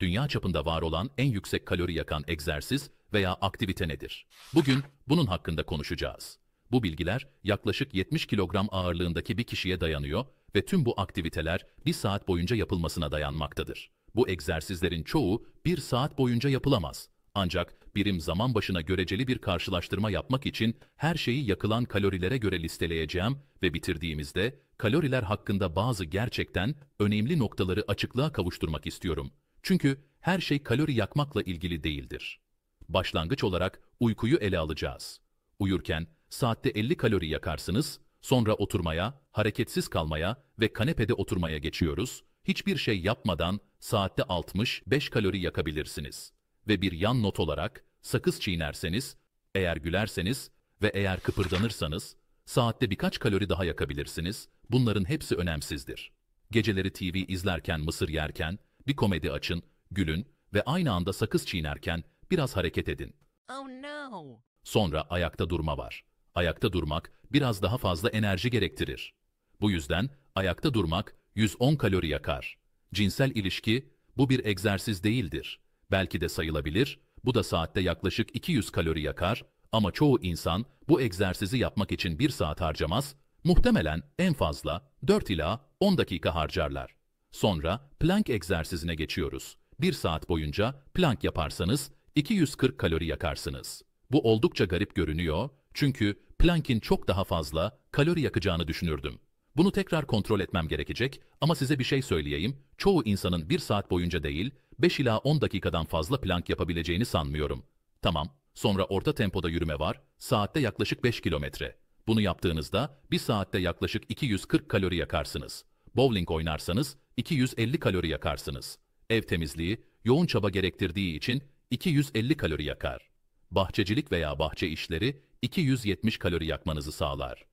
dünya çapında var olan en yüksek kalori yakan egzersiz veya aktivite nedir? Bugün bunun hakkında konuşacağız. Bu bilgiler yaklaşık 70 kilogram ağırlığındaki bir kişiye dayanıyor ve tüm bu aktiviteler bir saat boyunca yapılmasına dayanmaktadır. Bu egzersizlerin çoğu bir saat boyunca yapılamaz. Ancak birim zaman başına göreceli bir karşılaştırma yapmak için her şeyi yakılan kalorilere göre listeleyeceğim ve bitirdiğimizde kaloriler hakkında bazı gerçekten önemli noktaları açıklığa kavuşturmak istiyorum. Çünkü her şey kalori yakmakla ilgili değildir. Başlangıç olarak uykuyu ele alacağız. Uyurken saatte 50 kalori yakarsınız, sonra oturmaya, hareketsiz kalmaya ve kanepede oturmaya geçiyoruz. Hiçbir şey yapmadan saatte 65 kalori yakabilirsiniz. Ve bir yan not olarak sakız çiğnerseniz, eğer gülerseniz ve eğer kıpırdanırsanız saatte birkaç kalori daha yakabilirsiniz. Bunların hepsi önemsizdir. Geceleri TV izlerken, mısır yerken bir komedi açın, gülün ve aynı anda sakız çiğnerken biraz hareket edin. Oh no! Sonra ayakta durma var. Ayakta durmak biraz daha fazla enerji gerektirir. Bu yüzden ayakta durmak 110 kalori yakar. Cinsel ilişki bu bir egzersiz değildir. Belki de sayılabilir, bu da saatte yaklaşık 200 kalori yakar ama çoğu insan bu egzersizi yapmak için bir saat harcamaz, muhtemelen en fazla 4 ila 10 dakika harcarlar. Sonra plank egzersizine geçiyoruz. Bir saat boyunca plank yaparsanız 240 kalori yakarsınız. Bu oldukça garip görünüyor çünkü plankin çok daha fazla kalori yakacağını düşünürdüm. Bunu tekrar kontrol etmem gerekecek ama size bir şey söyleyeyim. Çoğu insanın bir saat boyunca değil, 5 ila 10 dakikadan fazla plank yapabileceğini sanmıyorum. Tamam, sonra orta tempoda yürüme var, saatte yaklaşık 5 kilometre. Bunu yaptığınızda bir saatte yaklaşık 240 kalori yakarsınız. Bowling oynarsanız 250 kalori yakarsınız. Ev temizliği yoğun çaba gerektirdiği için 250 kalori yakar. Bahçecilik veya bahçe işleri 270 kalori yakmanızı sağlar.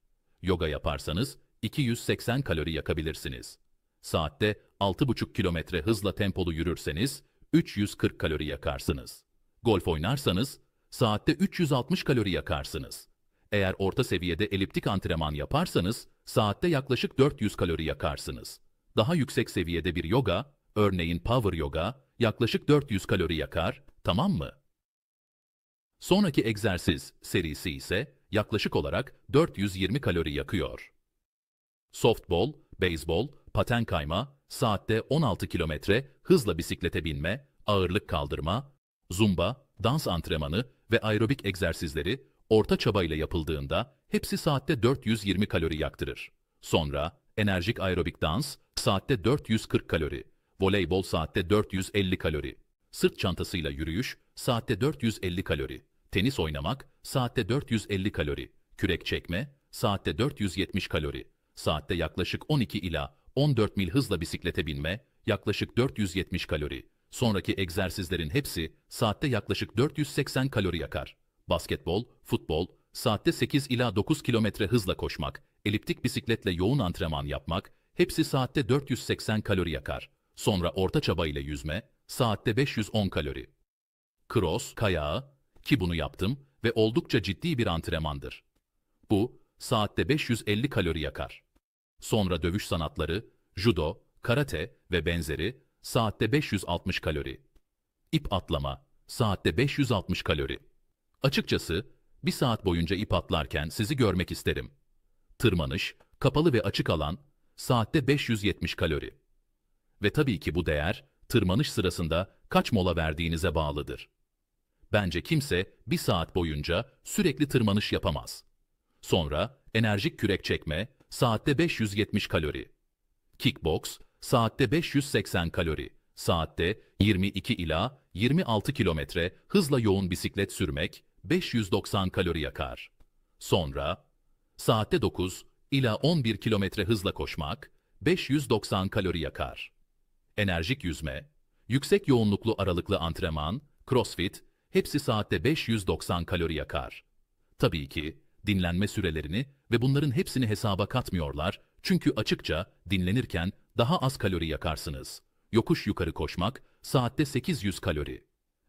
Yoga yaparsanız 280 kalori yakabilirsiniz. Saatte 6,5 kilometre hızla tempolu yürürseniz 340 kalori yakarsınız. Golf oynarsanız saatte 360 kalori yakarsınız. Eğer orta seviyede eliptik antrenman yaparsanız saatte yaklaşık 400 kalori yakarsınız daha yüksek seviyede bir yoga, örneğin power yoga, yaklaşık 400 kalori yakar, tamam mı? Sonraki egzersiz serisi ise yaklaşık olarak 420 kalori yakıyor. Softball, beyzbol, paten kayma, saatte 16 kilometre, hızla bisiklete binme, ağırlık kaldırma, zumba, dans antrenmanı ve aerobik egzersizleri orta çabayla yapıldığında hepsi saatte 420 kalori yaktırır. Sonra enerjik aerobik dans saatte 440 kalori, voleybol saatte 450 kalori, sırt çantasıyla yürüyüş saatte 450 kalori, tenis oynamak saatte 450 kalori, kürek çekme saatte 470 kalori, saatte yaklaşık 12 ila 14 mil hızla bisiklete binme yaklaşık 470 kalori. Sonraki egzersizlerin hepsi saatte yaklaşık 480 kalori yakar. Basketbol, futbol, saatte 8 ila 9 kilometre hızla koşmak, eliptik bisikletle yoğun antrenman yapmak, Hepsi saatte 480 kalori yakar. Sonra orta çaba ile yüzme, saatte 510 kalori. Cross, kayağı ki bunu yaptım ve oldukça ciddi bir antrenmandır. Bu, saatte 550 kalori yakar. Sonra dövüş sanatları, judo, karate ve benzeri saatte 560 kalori. İp atlama, saatte 560 kalori. Açıkçası, bir saat boyunca ip atlarken sizi görmek isterim. Tırmanış, kapalı ve açık alan, saatte 570 kalori. Ve tabii ki bu değer tırmanış sırasında kaç mola verdiğinize bağlıdır. Bence kimse bir saat boyunca sürekli tırmanış yapamaz. Sonra enerjik kürek çekme saatte 570 kalori. Kickbox saatte 580 kalori. Saatte 22 ila 26 kilometre hızla yoğun bisiklet sürmek 590 kalori yakar. Sonra saatte 9 ila 11 kilometre hızla koşmak 590 kalori yakar. Enerjik yüzme, yüksek yoğunluklu aralıklı antrenman, crossfit hepsi saatte 590 kalori yakar. Tabii ki dinlenme sürelerini ve bunların hepsini hesaba katmıyorlar çünkü açıkça dinlenirken daha az kalori yakarsınız. Yokuş yukarı koşmak saatte 800 kalori.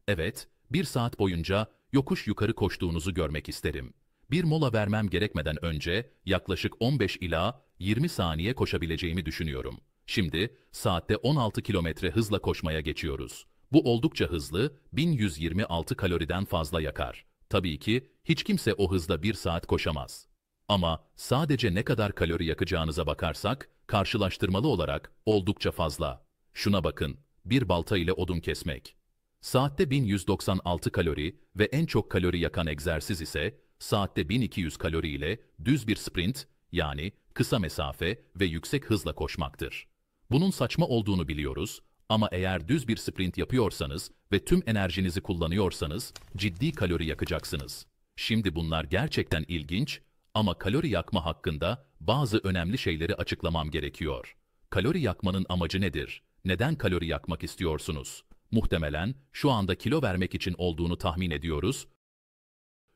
Evet, bir saat boyunca yokuş yukarı koştuğunuzu görmek isterim bir mola vermem gerekmeden önce yaklaşık 15 ila 20 saniye koşabileceğimi düşünüyorum. Şimdi saatte 16 kilometre hızla koşmaya geçiyoruz. Bu oldukça hızlı, 1126 kaloriden fazla yakar. Tabii ki hiç kimse o hızda bir saat koşamaz. Ama sadece ne kadar kalori yakacağınıza bakarsak, karşılaştırmalı olarak oldukça fazla. Şuna bakın, bir balta ile odun kesmek. Saatte 1196 kalori ve en çok kalori yakan egzersiz ise saatte 1200 kalori ile düz bir sprint yani kısa mesafe ve yüksek hızla koşmaktır. Bunun saçma olduğunu biliyoruz ama eğer düz bir sprint yapıyorsanız ve tüm enerjinizi kullanıyorsanız ciddi kalori yakacaksınız. Şimdi bunlar gerçekten ilginç ama kalori yakma hakkında bazı önemli şeyleri açıklamam gerekiyor. Kalori yakmanın amacı nedir? Neden kalori yakmak istiyorsunuz? Muhtemelen şu anda kilo vermek için olduğunu tahmin ediyoruz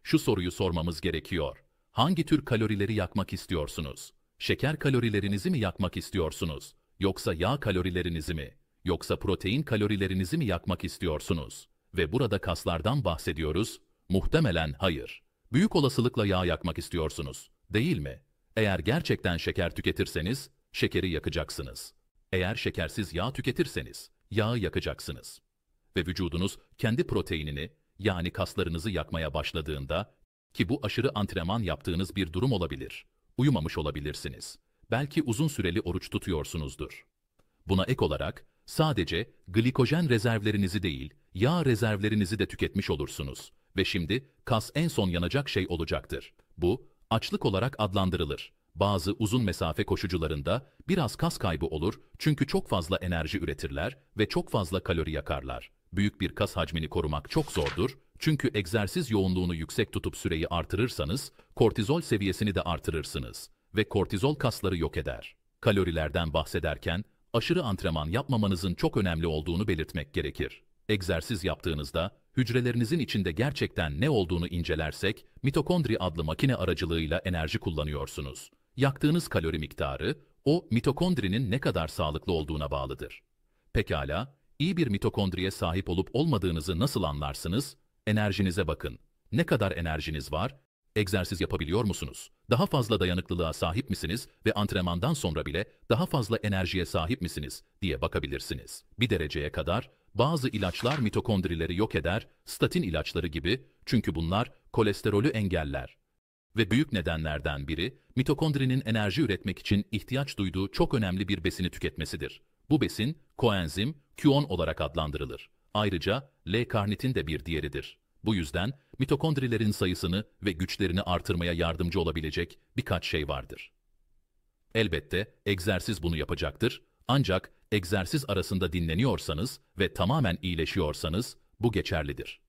şu soruyu sormamız gerekiyor. Hangi tür kalorileri yakmak istiyorsunuz? Şeker kalorilerinizi mi yakmak istiyorsunuz? Yoksa yağ kalorilerinizi mi? Yoksa protein kalorilerinizi mi yakmak istiyorsunuz? Ve burada kaslardan bahsediyoruz. Muhtemelen hayır. Büyük olasılıkla yağ yakmak istiyorsunuz, değil mi? Eğer gerçekten şeker tüketirseniz, şekeri yakacaksınız. Eğer şekersiz yağ tüketirseniz, yağı yakacaksınız. Ve vücudunuz kendi proteinini, yani kaslarınızı yakmaya başladığında, ki bu aşırı antrenman yaptığınız bir durum olabilir, uyumamış olabilirsiniz. Belki uzun süreli oruç tutuyorsunuzdur. Buna ek olarak, sadece glikojen rezervlerinizi değil, yağ rezervlerinizi de tüketmiş olursunuz. Ve şimdi kas en son yanacak şey olacaktır. Bu, açlık olarak adlandırılır. Bazı uzun mesafe koşucularında biraz kas kaybı olur çünkü çok fazla enerji üretirler ve çok fazla kalori yakarlar büyük bir kas hacmini korumak çok zordur çünkü egzersiz yoğunluğunu yüksek tutup süreyi artırırsanız kortizol seviyesini de artırırsınız ve kortizol kasları yok eder. Kalorilerden bahsederken aşırı antrenman yapmamanızın çok önemli olduğunu belirtmek gerekir. Egzersiz yaptığınızda hücrelerinizin içinde gerçekten ne olduğunu incelersek mitokondri adlı makine aracılığıyla enerji kullanıyorsunuz. Yaktığınız kalori miktarı o mitokondrinin ne kadar sağlıklı olduğuna bağlıdır. Pekala, İyi bir mitokondriye sahip olup olmadığınızı nasıl anlarsınız? Enerjinize bakın. Ne kadar enerjiniz var? Egzersiz yapabiliyor musunuz? Daha fazla dayanıklılığa sahip misiniz ve antrenmandan sonra bile daha fazla enerjiye sahip misiniz diye bakabilirsiniz. Bir dereceye kadar bazı ilaçlar mitokondrileri yok eder, statin ilaçları gibi çünkü bunlar kolesterolü engeller. Ve büyük nedenlerden biri mitokondrinin enerji üretmek için ihtiyaç duyduğu çok önemli bir besini tüketmesidir. Bu besin koenzim Q10 olarak adlandırılır. Ayrıca L-karnitin de bir diğeridir. Bu yüzden mitokondrilerin sayısını ve güçlerini artırmaya yardımcı olabilecek birkaç şey vardır. Elbette egzersiz bunu yapacaktır ancak egzersiz arasında dinleniyorsanız ve tamamen iyileşiyorsanız bu geçerlidir.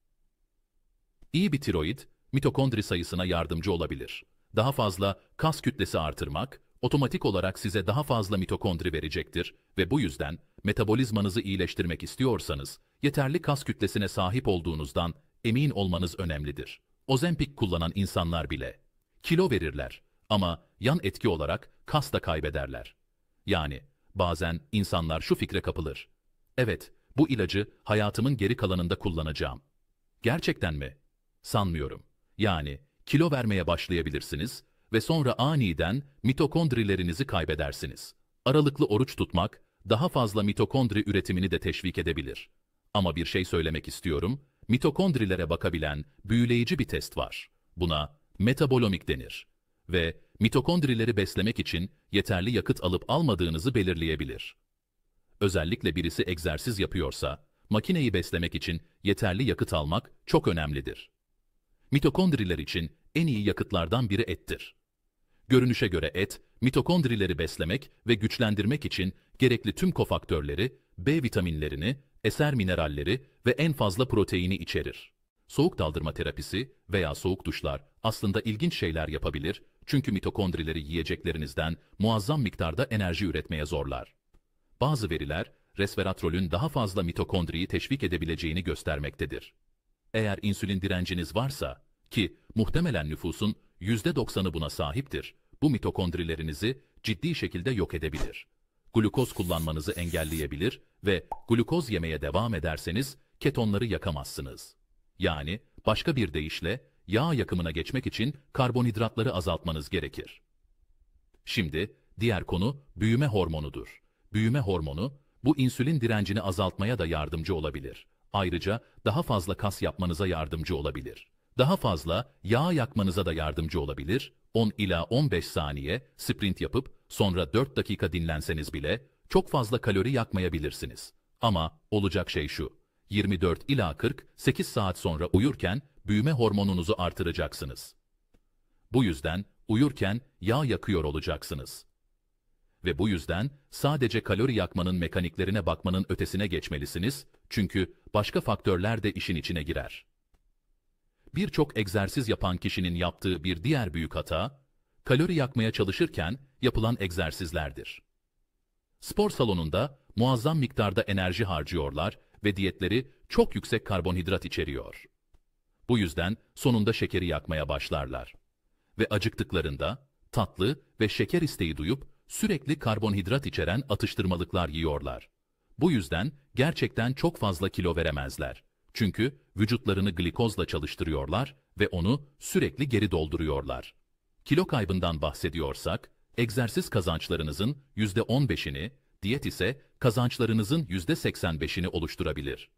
İyi bir tiroid, mitokondri sayısına yardımcı olabilir. Daha fazla kas kütlesi artırmak, otomatik olarak size daha fazla mitokondri verecektir ve bu yüzden metabolizmanızı iyileştirmek istiyorsanız yeterli kas kütlesine sahip olduğunuzdan emin olmanız önemlidir. Ozempik kullanan insanlar bile kilo verirler ama yan etki olarak kas da kaybederler. Yani bazen insanlar şu fikre kapılır. Evet, bu ilacı hayatımın geri kalanında kullanacağım. Gerçekten mi? Sanmıyorum. Yani kilo vermeye başlayabilirsiniz ve sonra aniden mitokondrilerinizi kaybedersiniz. Aralıklı oruç tutmak, daha fazla mitokondri üretimini de teşvik edebilir. Ama bir şey söylemek istiyorum, mitokondrilere bakabilen büyüleyici bir test var. Buna metabolomik denir ve mitokondrileri beslemek için yeterli yakıt alıp almadığınızı belirleyebilir. Özellikle birisi egzersiz yapıyorsa, makineyi beslemek için yeterli yakıt almak çok önemlidir. Mitokondriler için en iyi yakıtlardan biri ettir. Görünüşe göre et, mitokondrileri beslemek ve güçlendirmek için gerekli tüm kofaktörleri, B vitaminlerini, eser mineralleri ve en fazla proteini içerir. Soğuk daldırma terapisi veya soğuk duşlar aslında ilginç şeyler yapabilir çünkü mitokondrileri yiyeceklerinizden muazzam miktarda enerji üretmeye zorlar. Bazı veriler, resveratrolün daha fazla mitokondriyi teşvik edebileceğini göstermektedir. Eğer insülin direnciniz varsa, ki muhtemelen nüfusun %90'ı buna sahiptir, bu mitokondrilerinizi ciddi şekilde yok edebilir. Glukoz kullanmanızı engelleyebilir ve glukoz yemeye devam ederseniz ketonları yakamazsınız. Yani başka bir deyişle yağ yakımına geçmek için karbonhidratları azaltmanız gerekir. Şimdi diğer konu büyüme hormonudur. Büyüme hormonu bu insülin direncini azaltmaya da yardımcı olabilir. Ayrıca daha fazla kas yapmanıza yardımcı olabilir. Daha fazla yağ yakmanıza da yardımcı olabilir 10 ila 15 saniye sprint yapıp sonra 4 dakika dinlenseniz bile çok fazla kalori yakmayabilirsiniz. Ama olacak şey şu, 24 ila 48 saat sonra uyurken büyüme hormonunuzu artıracaksınız. Bu yüzden uyurken yağ yakıyor olacaksınız. Ve bu yüzden sadece kalori yakmanın mekaniklerine bakmanın ötesine geçmelisiniz çünkü başka faktörler de işin içine girer. Birçok egzersiz yapan kişinin yaptığı bir diğer büyük hata, kalori yakmaya çalışırken yapılan egzersizlerdir. Spor salonunda muazzam miktarda enerji harcıyorlar ve diyetleri çok yüksek karbonhidrat içeriyor. Bu yüzden sonunda şekeri yakmaya başlarlar. Ve acıktıklarında tatlı ve şeker isteği duyup sürekli karbonhidrat içeren atıştırmalıklar yiyorlar. Bu yüzden gerçekten çok fazla kilo veremezler. Çünkü vücutlarını glikozla çalıştırıyorlar ve onu sürekli geri dolduruyorlar. Kilo kaybından bahsediyorsak, egzersiz kazançlarınızın %15'ini, diyet ise kazançlarınızın %85'ini oluşturabilir.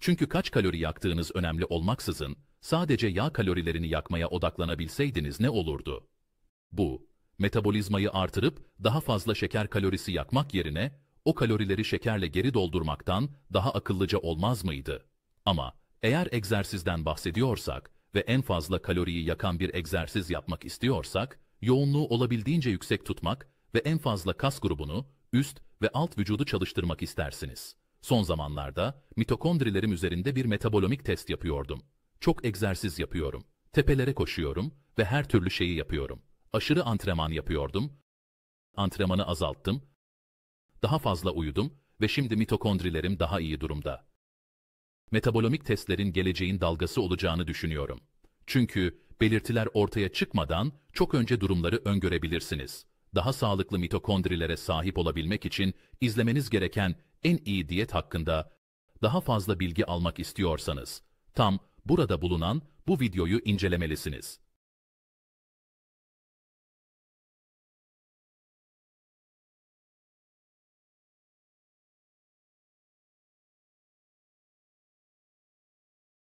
Çünkü kaç kalori yaktığınız önemli olmaksızın, sadece yağ kalorilerini yakmaya odaklanabilseydiniz ne olurdu? Bu, metabolizmayı artırıp daha fazla şeker kalorisi yakmak yerine, o kalorileri şekerle geri doldurmaktan daha akıllıca olmaz mıydı? Ama eğer egzersizden bahsediyorsak ve en fazla kaloriyi yakan bir egzersiz yapmak istiyorsak, yoğunluğu olabildiğince yüksek tutmak ve en fazla kas grubunu, üst ve alt vücudu çalıştırmak istersiniz. Son zamanlarda mitokondrilerim üzerinde bir metabolomik test yapıyordum. Çok egzersiz yapıyorum. Tepelere koşuyorum ve her türlü şeyi yapıyorum. Aşırı antrenman yapıyordum. Antrenmanı azalttım. Daha fazla uyudum ve şimdi mitokondrilerim daha iyi durumda metabolomik testlerin geleceğin dalgası olacağını düşünüyorum. Çünkü belirtiler ortaya çıkmadan çok önce durumları öngörebilirsiniz. Daha sağlıklı mitokondrilere sahip olabilmek için izlemeniz gereken en iyi diyet hakkında daha fazla bilgi almak istiyorsanız tam burada bulunan bu videoyu incelemelisiniz.